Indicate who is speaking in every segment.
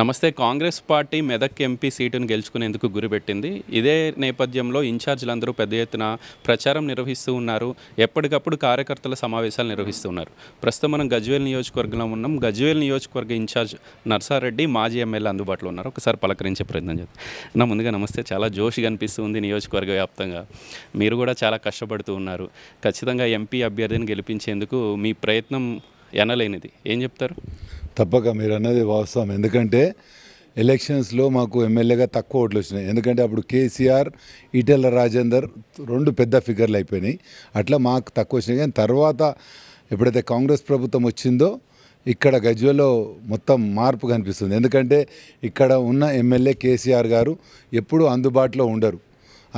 Speaker 1: నమస్తే Congress party Medak MP సీటును గెలుచుకునేందుకు గురిపెట్టింది ఇదే నేపథ్యంలో ఇన్ఛార్జీలందరూ పెద్ద ఎత్తున ప్రచారం నిర్వహిస్తూ ఉన్నారు ఎప్పటికప్పుడు కార్యకర్తల సమావేశాలు నిర్వహిస్తున్నారు ప్రస్తుతం మనం గజ్వేల్ నియోజకవర్గంలో ఉన్నాం గజ్వేల్ నియోజకవర్గ ఇన్ఛార్జ్ నర్సారెడ్డి మాజీ ఎమ్మెల్యే అందుబాటులో ఉన్నారు ఒకసారి పలకరించే ప్రయత్నం చేద్దాం నా ముందుగా నమస్తే చాలా జోషిగా అనిపిస్తుంది నియోజకవర్గ వ్యాప్తంగా మీరు కూడా చాలా కష్టపడుతూ ఉన్నారు ఖచ్చితంగా ఎంపీ అభ్యర్థిని గెలిపించేందుకు మీ ప్రయత్నం ఎనలేనిది ఏం చెప్తారు
Speaker 2: తప్పక మీరు అన్నది వాస్తవం ఎందుకంటే ఎలక్షన్స్లో మాకు ఎమ్మెల్యేగా తక్కువ ఓట్లు వచ్చినాయి ఎందుకంటే అప్పుడు కేసీఆర్ ఈటెల రాజేందర్ రెండు పెద్ద ఫిగర్లు అయిపోయినాయి అట్లా మాకు తక్కువ వచ్చినాయి కానీ తర్వాత ఎప్పుడైతే కాంగ్రెస్ ప్రభుత్వం వచ్చిందో ఇక్కడ గజ్వెల్లో మొత్తం మార్పు కనిపిస్తుంది ఎందుకంటే ఇక్కడ ఉన్న ఎమ్మెల్యే కేసీఆర్ గారు ఎప్పుడూ అందుబాటులో ఉండరు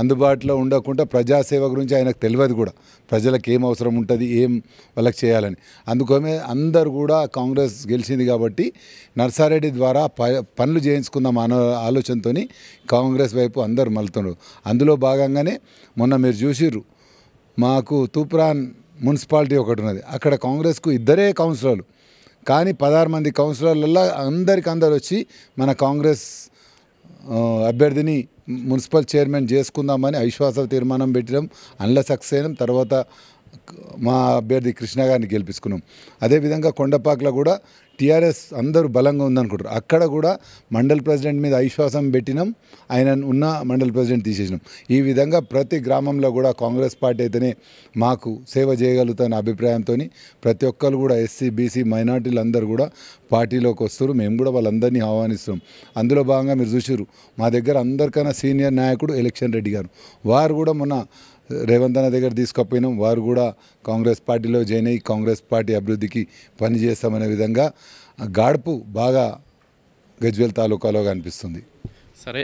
Speaker 2: అందుబాటులో ఉండకుండా ప్రజాసేవ గురించి ఆయనకు తెలియదు కూడా ప్రజలకు ఏం అవసరం ఉంటుంది ఏం వాళ్ళకి చేయాలని అందుకోమే అందరు కూడా కాంగ్రెస్ గెలిచింది కాబట్టి నర్సారెడ్డి ద్వారా పనులు చేయించుకుందాం అనే ఆలోచనతో కాంగ్రెస్ వైపు అందరు మలుతున్నారు అందులో భాగంగానే మొన్న మీరు చూసిర్రు మాకు తూప్రాన్ మున్సిపాలిటీ ఒకటి ఉన్నది అక్కడ కాంగ్రెస్కు ఇద్దరే కౌన్సిలర్లు కానీ పదహారు మంది కౌన్సిలర్లలో అందరికీ అందరు వచ్చి మన కాంగ్రెస్ అభ్యర్థిని మున్సిపల్ చైర్మన్ చేసుకుందామని అవిశ్వాస తీర్మానం పెట్టడం అండ్ల సక్సేనం తర్వాత మా అభ్యర్థి కృష్ణ గారిని గెలిపించుకున్నాం అదేవిధంగా కొండపాకలో కూడా టీఆర్ఎస్ అందరూ బలంగా ఉందనుకుంటారు అక్కడ కూడా మండల్ ప్రెసిడెంట్ మీద అవిశ్వాసం పెట్టినాం ఆయన ఉన్న మండల్ ప్రెసిడెంట్ తీసేసినాం ఈ విధంగా ప్రతి గ్రామంలో కూడా కాంగ్రెస్ పార్టీ అయితేనే మాకు సేవ చేయగలుగుతున్న అభిప్రాయంతో ప్రతి ఒక్కరు కూడా ఎస్సీ బీసీ మైనార్టీలు అందరూ కూడా పార్టీలోకి వస్తారు మేము కూడా వాళ్ళందరినీ ఆహ్వానిస్తున్నాం అందులో భాగంగా మీరు చూసారు మా దగ్గర అందరికన్నా సీనియర్ నాయకుడు ఎలక్షన్ రెడ్డి గారు వారు కూడా మొన్న రేవంత్ అన్న దగ్గర తీసుకుపోయినాం వారు కూడా కాంగ్రెస్ పార్టీలో జాయిన్ అయ్యి కాంగ్రెస్ పార్టీ అభివృద్ధికి పనిచేస్తామనే విధంగా గాడుపు బాగా గజ్వేల్ తాలూకాలో కనిపిస్తుంది
Speaker 1: సరే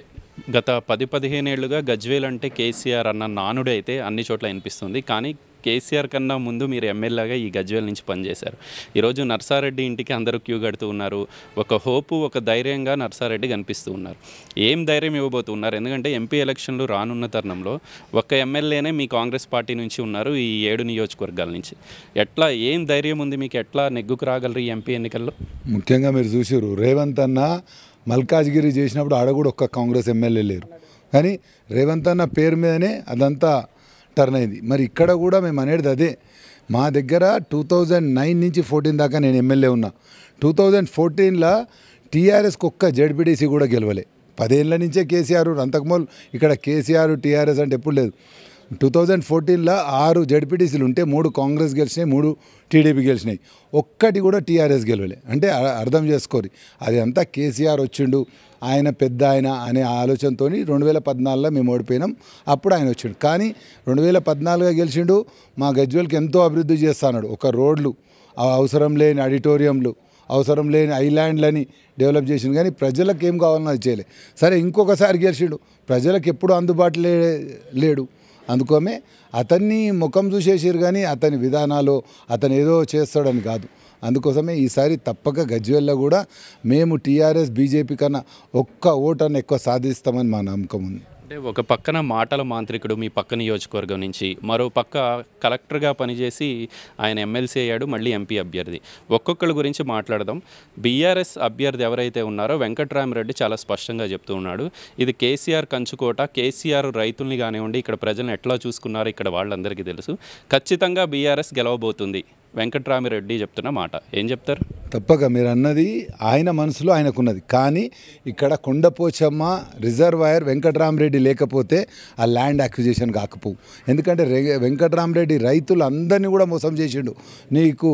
Speaker 1: గత పది పదిహేను ఏళ్ళుగా గజ్వేల్ అంటే కేసీఆర్ అన్న నానుడే అయితే అన్ని చోట్ల వినిపిస్తుంది కానీ కేసీఆర్ కన్నా ముందు మీరు ఎమ్మెల్యేగా ఈ గజ్వేల్ నుంచి పనిచేశారు ఈరోజు నర్సారెడ్డి ఇంటికి అందరూ క్యూ కడుతూ ఉన్నారు ఒక హోపు ఒక ధైర్యంగా నర్సారెడ్డి కనిపిస్తూ ఉన్నారు ఏం ధైర్యం ఇవ్వబోతున్నారు ఎందుకంటే ఎంపీ ఎలక్షన్లు రానున్న తరుణంలో ఒక ఎమ్మెల్యేనే మీ కాంగ్రెస్ పార్టీ నుంచి ఉన్నారు ఈ ఏడు నియోజకవర్గాల నుంచి ఎట్లా ఏం ధైర్యం ఉంది మీకు ఎట్లా నెగ్గుకు రాగలరు ఈ ఎంపీ ఎన్నికల్లో
Speaker 2: ముఖ్యంగా మీరు చూసారు రేవంత్ అన్న మల్కాజ్గిరి చేసినప్పుడు ఆడ కూడా ఒక్క కాంగ్రెస్ ఎమ్మెల్యే లేరు కానీ రేవంత్ అన్న పేరు మీదనే అదంతా టర్న్ అయింది మరి ఇక్కడ కూడా మేము అనేది అదే మా దగ్గర టూ థౌజండ్ నైన్ నుంచి ఫోర్టీన్ దాకా నేను ఎమ్మెల్యే ఉన్నా టూ థౌజండ్ ఫోర్టీన్లో టీఆర్ఎస్కి ఒక్క జడ్పీటీసీ కూడా గెలవలే పదేళ్ళ నుంచే కేసీఆర్ అంతకుమూలు ఇక్కడ కేసీఆర్ టీఆర్ఎస్ అంటే ఎప్పుడు లేదు టూ థౌజండ్ ఫోర్టీన్లో ఆరు జడ్పీటీసీలు ఉంటే మూడు కాంగ్రెస్ గెలిచినాయి మూడు టీడీపీ గెలిచినాయి ఒక్కటి కూడా టీఆర్ఎస్ గెలవలే అంటే అర్థం చేసుకోరు అది అంతా కేసీఆర్ వచ్చిండు ఆయన పెద్ద ఆయన అనే ఆలోచనతో రెండు వేల పద్నాలుగులో మేము ఓడిపోయినాం అప్పుడు ఆయన వచ్చిండు కానీ రెండు వేల పద్నాలుగుగా గెలిచిండు మా గజ్వల్కి ఎంతో అభివృద్ధి చేస్తాడు ఒక రోడ్లు అవసరం లేని ఆడిటోరియంలు అవసరం లేని ఐలాండ్లని డెవలప్ చేసిండు కానీ ప్రజలకు ఏం కావాలన్నా అది చేయలేదు సరే ఇంకొకసారి గెలిచిండు ప్రజలకు ఎప్పుడు అందుబాటులో లేడు అందుకోమే అతన్ని ముఖం చూసేసారు కానీ అతని విధానాలు అతను ఏదో చేస్తాడని కాదు అందుకోసమే ఈసారి తప్పక గజ్వేల్లో కూడా మేము టీఆర్ఎస్ బీజేపీ కన్నా ఒక్క ఓటర్ని ఎక్కువ సాధిస్తామని మా నమ్మకం ఉంది
Speaker 1: అంటే ఒక పక్కన మాటల మాంత్రికుడు మీ పక్క నియోజకవర్గం నుంచి మరో పక్క కలెక్టర్గా పనిచేసి ఆయన ఎమ్మెల్సీ అయ్యాడు మళ్ళీ ఎంపీ అభ్యర్థి ఒక్కొక్కరి గురించి మాట్లాడదాం బీఆర్ఎస్ అభ్యర్థి ఎవరైతే ఉన్నారో వెంకట్రామరెడ్డి చాలా స్పష్టంగా చెప్తూ ఉన్నాడు ఇది కేసీఆర్ కంచుకోట కేసీఆర్ రైతుల్ని కానివ్వండి ఇక్కడ ప్రజలను ఎట్లా చూసుకున్నారో ఇక్కడ వాళ్ళందరికీ తెలుసు ఖచ్చితంగా బీఆర్ఎస్ గెలవబోతుంది వెంకట్రామిరెడ్డి చెప్తున్న మాట ఏం చెప్తారు
Speaker 2: తప్పక మీరు అన్నది ఆయన మనసులో ఆయనకున్నది కానీ ఇక్కడ కొండపోచమ్మ రిజర్వాయర్ వెంకట్రామరెడ్డి లేకపోతే ఆ ల్యాండ్ అక్విజిషన్ కాకపోవు ఎందుకంటే వెంకట్రామరెడ్డి రైతులు అందరినీ కూడా మోసం చేసిండు నీకు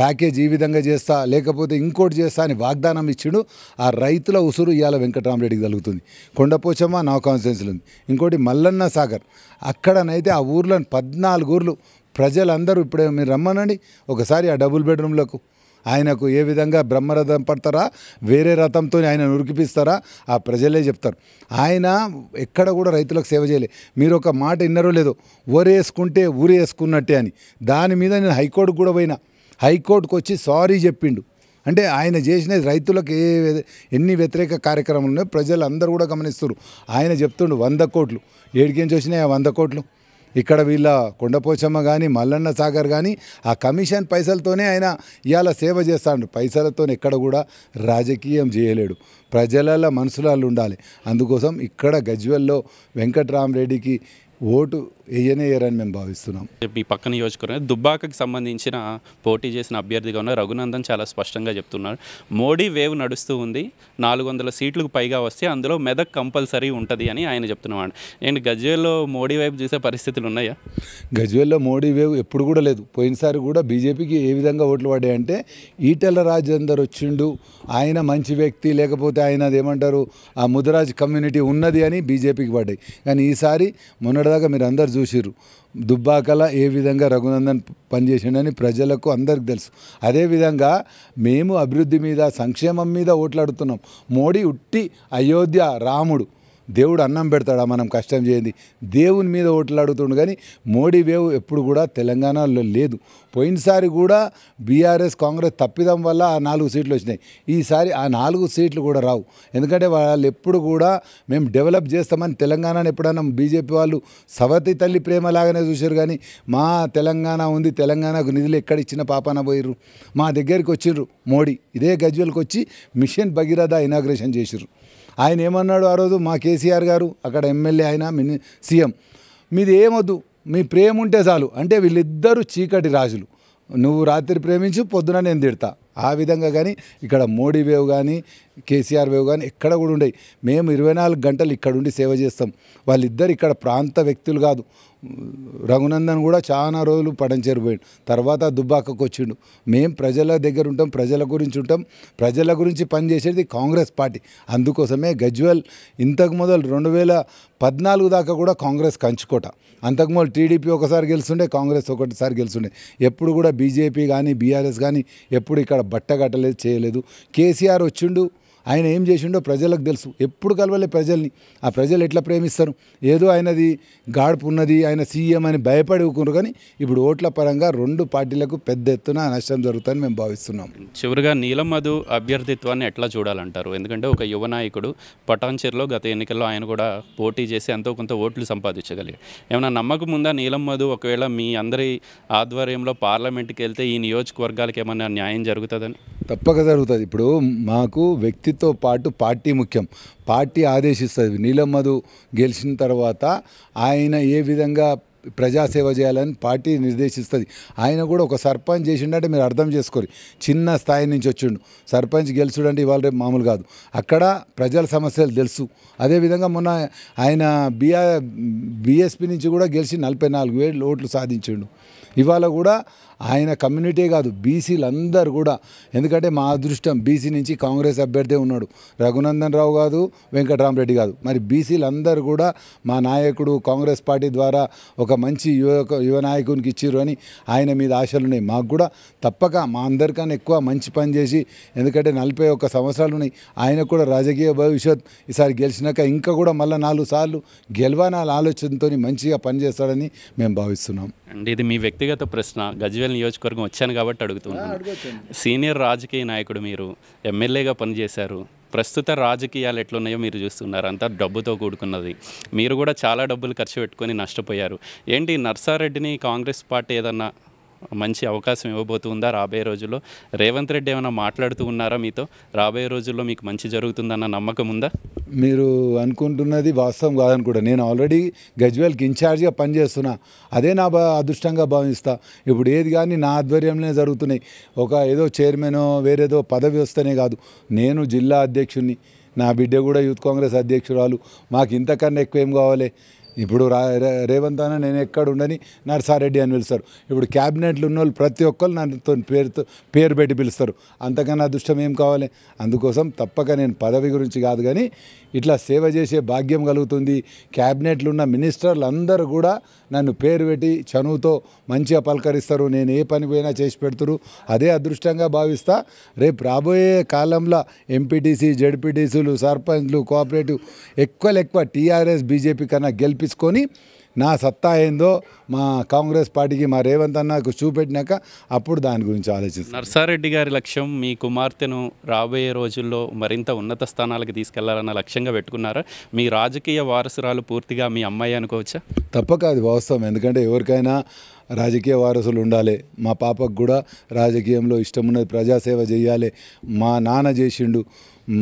Speaker 2: ప్యాకేజ్ ఈ విధంగా చేస్తా లేకపోతే ఇంకోటి చేస్తా అని వాగ్దానం ఇచ్చిండు ఆ రైతుల ఉసురు ఇవాళ వెంకటరామరెడ్డికి కలుగుతుంది కొండపోచమ్మ నా కాన్ఫిడెన్స్లో ఉంది ఇంకోటి మల్లన్న సాగర్ అక్కడనైతే ఆ ఊర్లో పద్నాలుగు ఊర్లు ప్రజలందరూ ఇప్పుడే మీరు రమ్మనండి ఒకసారి ఆ డబుల్ బెడ్రూమ్లకు ఆయనకు ఏ విధంగా బ్రహ్మరథం పడతారా వేరే రథంతో ఆయన ఉరికిపిస్తారా ఆ ప్రజలే చెప్తారు ఆయన ఎక్కడ కూడా రైతులకు సేవ చేయలే మీరు ఒక మాట విన్నారో లేదో ఓరేసుకుంటే ఊరేసుకున్నట్టే అని దాని మీద నేను హైకోర్టుకు కూడా పోయినా హైకోర్టుకు వచ్చి సారీ చెప్పిండు అంటే ఆయన చేసిన రైతులకు ఏ ఎన్ని వ్యతిరేక కార్యక్రమాలు ఉన్నాయో ప్రజలు అందరూ కూడా గమనిస్తారు ఆయన చెప్తుండు వంద కోట్లు ఏడికేంచి వచ్చినాయి ఆ వంద కోట్లు ఇక్కడ వీళ్ళ కొండపోచమ్మ కానీ మల్లన్న సాగర్ కానీ ఆ కమిషన్ పైసలతోనే ఆయన ఇవాళ సేవ చేస్తాడు పైసలతో ఎక్కడ కూడా రాజకీయం చేయలేడు ప్రజల మనసులాలు ఉండాలి అందుకోసం ఇక్కడ గజ్వెల్లో వెంకట్రామరెడ్డికి ఓటు వేయనేయరని మేము భావిస్తున్నాం
Speaker 1: ఈ పక్క నియోజకవర్గం దుబ్బాకకి సంబంధించిన పోటీ చేసిన అభ్యర్థిగా ఉన్న రఘునందన్ చాలా స్పష్టంగా చెప్తున్నారు మోడీ వేవ్ నడుస్తూ ఉంది నాలుగు వందల సీట్లకు పైగా వస్తే అందులో మెదక్ కంపల్సరీ ఉంటుంది అని ఆయన చెప్తున్నాడు నేను గజ్వేల్లో మోడీ వైపు చూసే పరిస్థితులు ఉన్నాయా
Speaker 2: గజ్వేల్లో మోడీ వేవ్ ఎప్పుడు కూడా లేదు పోయినసారి కూడా బీజేపీకి ఏ విధంగా ఓట్లు పడ్డాయంటే ఈటెల రాజేందర్ వచ్చిండు ఆయన మంచి వ్యక్తి లేకపోతే ఆయన ఏమంటారు ఆ ముదరాజ్ కమ్యూనిటీ ఉన్నది అని బీజేపీకి పడ్డాయి కానీ ఈసారి మొన్న ఇప్పటిదాకా మీరు అందరు చూసిర్రు దుబ్బాకల ఏ విధంగా రఘునందన్ పనిచేసిండని ప్రజలకు అందరికి తెలుసు అదేవిధంగా మేము అభివృద్ధి మీద సంక్షేమం మీద ఓట్లాడుతున్నాం మోడీ ఉట్టి అయోధ్య రాముడు దేవుడు అన్నం పెడతాడా మనం కష్టం చేయండి దేవుని మీద ఓట్లు అడుగుతుండు కానీ మోడీ వేవ్ ఎప్పుడు కూడా తెలంగాణలో లేదు పోయినసారి కూడా బీఆర్ఎస్ కాంగ్రెస్ తప్పిదం వల్ల ఆ నాలుగు సీట్లు వచ్చినాయి ఈసారి ఆ నాలుగు సీట్లు కూడా రావు ఎందుకంటే వాళ్ళు ఎప్పుడు కూడా మేము డెవలప్ చేస్తామని తెలంగాణను ఎప్పుడన్నా బీజేపీ వాళ్ళు సవతి తల్లి ప్రేమ లాగానే చూశారు కానీ మా తెలంగాణ ఉంది తెలంగాణకు నిధులు ఎక్కడ ఇచ్చిన పాపాన పోయిర్రు మా దగ్గరికి వచ్చిర్రు మోడీ ఇదే గజ్వెల్కి వచ్చి మిషన్ భగీరథ ఇనాగ్రేషన్ చేసిర్రు ఆయన ఏమన్నాడు ఆ రోజు మా కేసీఆర్ గారు అక్కడ ఎమ్మెల్యే అయినా మిని సీఎం మీది ఏమొద్దు మీ ప్రేమ ఉంటే చాలు అంటే వీళ్ళిద్దరూ చీకటి రాజులు నువ్వు రాత్రి ప్రేమించు పొద్దున నేను తిడతా ఆ విధంగా కానీ ఇక్కడ మోడీ వేవ్ కానీ కేసీఆర్ వేవ్ కానీ ఎక్కడ కూడా ఉండేవి మేము ఇరవై నాలుగు గంటలు ఇక్కడ ఉండి సేవ చేస్తాం వాళ్ళిద్దరు ఇక్కడ ప్రాంత వ్యక్తులు కాదు రఘునందన్ కూడా చాలా రోజులు పడంచేరిపోయాడు తర్వాత దుబ్బాకకు వచ్చిండు మేం ప్రజల దగ్గర ఉంటాం ప్రజల గురించి ఉంటాం ప్రజల గురించి పనిచేసేది కాంగ్రెస్ పార్టీ అందుకోసమే గజ్వల్ ఇంతకు మొదలు రెండు వేల పద్నాలుగు దాకా కూడా కాంగ్రెస్ కంచుకోట అంతకుముందు టీడీపీ ఒకసారి గెలుస్తుండే కాంగ్రెస్ ఒకటిసారి గెలుస్తుండే ఎప్పుడు కూడా బీజేపీ కానీ బీఆర్ఎస్ కానీ ఎప్పుడు ఇక్కడ బట్ట కట్టలేదు చేయలేదు కేసీఆర్ వచ్చిండు ఆయన ఏం చేసిండో ప్రజలకు తెలుసు ఎప్పుడు కలవలే ప్రజల్ని ఆ ప్రజలు ఎట్లా ప్రేమిస్తారు ఏదో ఆయనది గాడుపు ఉన్నది ఆయన సీఎం అని భయపడి ఊకున్నారు కానీ ఇప్పుడు ఓట్ల పరంగా రెండు పార్టీలకు పెద్ద ఎత్తున నష్టం జరుగుతుందని మేము భావిస్తున్నాం
Speaker 1: చివరిగా నీలం మధు అభ్యర్థిత్వాన్ని ఎట్లా చూడాలంటారు ఎందుకంటే ఒక యువ నాయకుడు పటాన్చేరులో గత ఎన్నికల్లో ఆయన కూడా పోటీ చేసి ఎంతో కొంత ఓట్లు సంపాదించగలిగారు ఏమైనా నమ్మకం ఉందా నీలం మధు ఒకవేళ మీ అందరి ఆధ్వర్యంలో పార్లమెంట్కి వెళ్తే ఈ నియోజకవర్గాలకు ఏమైనా న్యాయం జరుగుతుందని
Speaker 2: తప్పక జరుగుతుంది ఇప్పుడు మాకు వ్యక్తి పార్టీతో పాటు పార్టీ ముఖ్యం పార్టీ ఆదేశిస్తుంది నీలమ్మదు గెలిచిన తర్వాత ఆయన ఏ విధంగా ప్రజాసేవ చేయాలని పార్టీ నిర్దేశిస్తుంది ఆయన కూడా ఒక సర్పంచ్ చేసిండే మీరు అర్థం చేసుకోరు చిన్న స్థాయి నుంచి వచ్చిండు సర్పంచ్ గెలుచుడు అంటే ఇవాళ రేపు మామూలు కాదు అక్కడ ప్రజల సమస్యలు తెలుసు అదేవిధంగా మొన్న ఆయన బిఆర్ బీఎస్పీ నుంచి కూడా గెలిచి నలభై నాలుగు వేలు ఓట్లు సాధించిండు ఇవాళ కూడా ఆయన కమ్యూనిటీ కాదు బీసీలు అందరు కూడా ఎందుకంటే మా అదృష్టం బీసీ నుంచి కాంగ్రెస్ అభ్యర్థి ఉన్నాడు రఘునందన్ రావు కాదు వెంకటరామరెడ్డి కాదు మరి బీసీలు అందరు కూడా మా నాయకుడు కాంగ్రెస్ పార్టీ ద్వారా ఒక మంచి యువ యువ నాయకునికి ఇచ్చారు అని ఆయన మీద ఆశలున్నాయి మాకు కూడా తప్పక మా అందరికన్నా ఎక్కువ మంచి పని చేసి ఎందుకంటే నలభై ఒక్క సంవత్సరాలు ఉన్నాయి ఆయన కూడా రాజకీయ భవిష్యత్ ఈసారి గెలిచినాక ఇంకా కూడా మళ్ళీ నాలుగు సార్లు గెలవనాల ఆలోచనతో మంచిగా పనిచేస్తాడని మేము భావిస్తున్నాం
Speaker 1: అండ్ ఇది మీ వ్యక్తిగత ప్రశ్న గజ్వే గజ్వేల్ నియోజకవర్గం వచ్చాను కాబట్టి అడుగుతున్నాను సీనియర్ రాజకీయ నాయకుడు మీరు ఎమ్మెల్యేగా పనిచేశారు ప్రస్తుత రాజకీయాలు ఎట్లున్నాయో మీరు చూస్తున్నారు అంతా డబ్బుతో కూడుకున్నది మీరు కూడా చాలా డబ్బులు ఖర్చు పెట్టుకొని నష్టపోయారు ఏంటి నర్సారెడ్డిని కాంగ్రెస్ పార్టీ ఏదన్నా మంచి అవకాశం ఇవ్వబోతుందా రాబోయే రోజుల్లో రేవంత్ రెడ్డి ఏమైనా మాట్లాడుతూ ఉన్నారా మీతో రాబోయే రోజుల్లో మీకు మంచి జరుగుతుందన్న నమ్మకం ఉందా
Speaker 2: మీరు అనుకుంటున్నది వాస్తవం కాదని కూడా నేను ఆల్రెడీ గజ్వేల్కి ఇన్ఛార్జ్గా పనిచేస్తున్నా అదే నా అదృష్టంగా భావిస్తా ఇప్పుడు ఏది కానీ నా ఆధ్వర్యంలోనే జరుగుతున్నాయి ఒక ఏదో చైర్మన్ వేరేదో పదవి వస్తేనే కాదు నేను జిల్లా అధ్యక్షుడిని నా బిడ్డ కూడా యూత్ కాంగ్రెస్ అధ్యక్షురాలు మాకు ఇంతకన్నా ఎక్కువ ఏం కావాలి ఇప్పుడు రా రేవంత్ అన్న నేను ఎక్కడ ఉండని నర్సారెడ్డి అని పిలుస్తారు ఇప్పుడు క్యాబినెట్లు ఉన్న వాళ్ళు ప్రతి ఒక్కరు నాతో పేరుతో పేరు పెట్టి పిలుస్తారు అంతకన్నా అదృష్టం ఏం కావాలి అందుకోసం తప్పక నేను పదవి గురించి కాదు కానీ ఇట్లా సేవ చేసే భాగ్యం కలుగుతుంది క్యాబినెట్లు ఉన్న మినిస్టర్లు అందరూ కూడా నన్ను పేరు పెట్టి చనువుతో మంచిగా పలకరిస్తారు నేను ఏ పని పోయినా చేసి పెడతారు అదే అదృష్టంగా భావిస్తా రేపు రాబోయే కాలంలో ఎంపీటీసీ జడ్పీటీసీలు సర్పంచ్లు కోఆపరేటివ్ ఎక్కువ ఎక్కువ టీఆర్ఎస్ బీజేపీ కన్నా గెలిపించుకొని నా సత్తా ఏందో మా కాంగ్రెస్ పార్టీకి మా రేవంత్ అన్నకు చూపెట్టినాక అప్పుడు దాని గురించి ఆలోచిస్తాను
Speaker 1: నర్సారెడ్డి గారి లక్ష్యం మీ కుమార్తెను రాబోయే రోజుల్లో మరింత ఉన్నత స్థానాలకు తీసుకెళ్లాలన్న లక్ష్యంగా పెట్టుకున్నారా మీ రాజకీయ వారసురాలు పూర్తిగా మీ అమ్మాయి అనుకోవచ్చా
Speaker 2: తప్పక అది వాస్తవం ఎందుకంటే ఎవరికైనా రాజకీయ వారసులు ఉండాలి మా పాపకు కూడా రాజకీయంలో ఇష్టం ఉన్నది ప్రజాసేవ చేయాలి మా నాన్న చేసిండు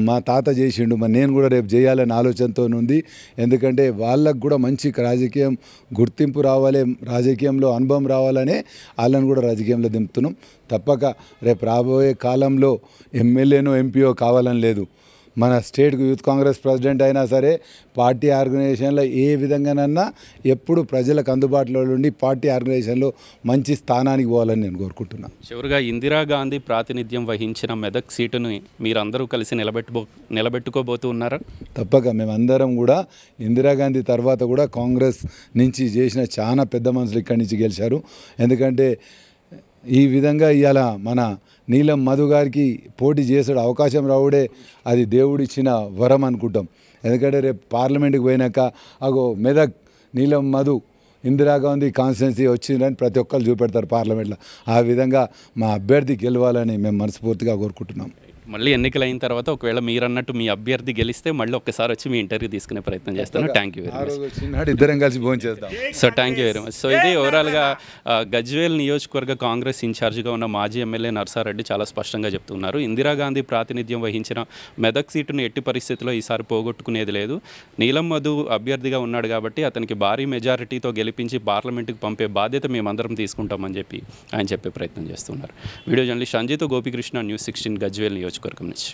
Speaker 2: మా తాత చేసిండు మరి నేను కూడా రేపు చేయాలని ఆలోచనతో ఉంది ఎందుకంటే వాళ్ళకు కూడా మంచి రాజకీయం గుర్తింపు రావాలి రాజకీయంలో అనుభవం రావాలనే వాళ్ళని కూడా రాజకీయంలో దింపుతున్నాం తప్పక రేపు రాబోయే కాలంలో ఎమ్మెల్యేనో ఎంపీఓ కావాలని లేదు మన స్టేట్ యూత్ కాంగ్రెస్ ప్రెసిడెంట్ అయినా సరే పార్టీ ఆర్గనైజేషన్లో ఏ విధంగానన్నా ఎప్పుడు ప్రజలకు అందుబాటులో ఉండి పార్టీ ఆర్గనైజేషన్లో మంచి స్థానానికి పోవాలని నేను కోరుకుంటున్నాను
Speaker 1: చివరిగా ఇందిరాగాంధీ ప్రాతినిధ్యం వహించిన మెదక్ సీటును మీరందరూ కలిసి నిలబెట్టుబో నిలబెట్టుకోబోతూ ఉన్నారా
Speaker 2: తప్పక మేమందరం కూడా ఇందిరాగాంధీ తర్వాత కూడా కాంగ్రెస్ నుంచి చేసిన చాలా పెద్ద మనుషులు ఇక్కడి నుంచి గెలిచారు ఎందుకంటే ఈ విధంగా ఇవాళ మన నీలం మధు గారికి పోటీ చేసే అవకాశం రావుడే అది దేవుడిచ్చిన వరం అనుకుంటాం ఎందుకంటే రేపు పార్లమెంట్కి పోయినాక అగో మెదక్ నీలం మధు ఇందిరాగాంధీ కాన్స్టిట్యున్సీ వచ్చిందని ప్రతి ఒక్కరు చూపెడతారు పార్లమెంట్లో ఆ విధంగా మా అభ్యర్థి గెలవాలని మేము మనస్ఫూర్తిగా కోరుకుంటున్నాం
Speaker 1: మళ్ళీ ఎన్నికలు అయిన తర్వాత ఒకవేళ మీరు అన్నట్టు మీ అభ్యర్థి గెలిస్తే మళ్ళీ ఒక్కసారి వచ్చి మీ ఇంటర్వ్యూ తీసుకునే ప్రయత్నం చేస్తాను థ్యాంక్ యూ
Speaker 2: వెరీ మచ్ కలిసి భోజనం
Speaker 1: so thank you very much so ఇది ఓవరాల్గా గజ్వేల్ నియోజకవర్గ కాంగ్రెస్ ఇన్ఛార్జ్గా ఉన్న మాజీ ఎమ్మెల్యే నర్సారెడ్డి చాలా స్పష్టంగా చెప్తున్నారు ఇందిరాగాంధీ ప్రాతినిధ్యం వహించిన మెదక్ సీటును ఎట్టి పరిస్థితిలో ఈసారి పోగొట్టుకునేది లేదు నీలం మధు అభ్యర్థిగా ఉన్నాడు కాబట్టి అతనికి భారీ మెజారిటీతో గెలిపించి పార్లమెంటుకు పంపే బాధ్యత మేమందరం తీసుకుంటామని చెప్పి ఆయన చెప్పే ప్రయత్నం చేస్తున్నారు video journalist Anjith Gopikrishna news sixteen Gajwel నియోజకవర్గ ማለት ይቆርቅምነች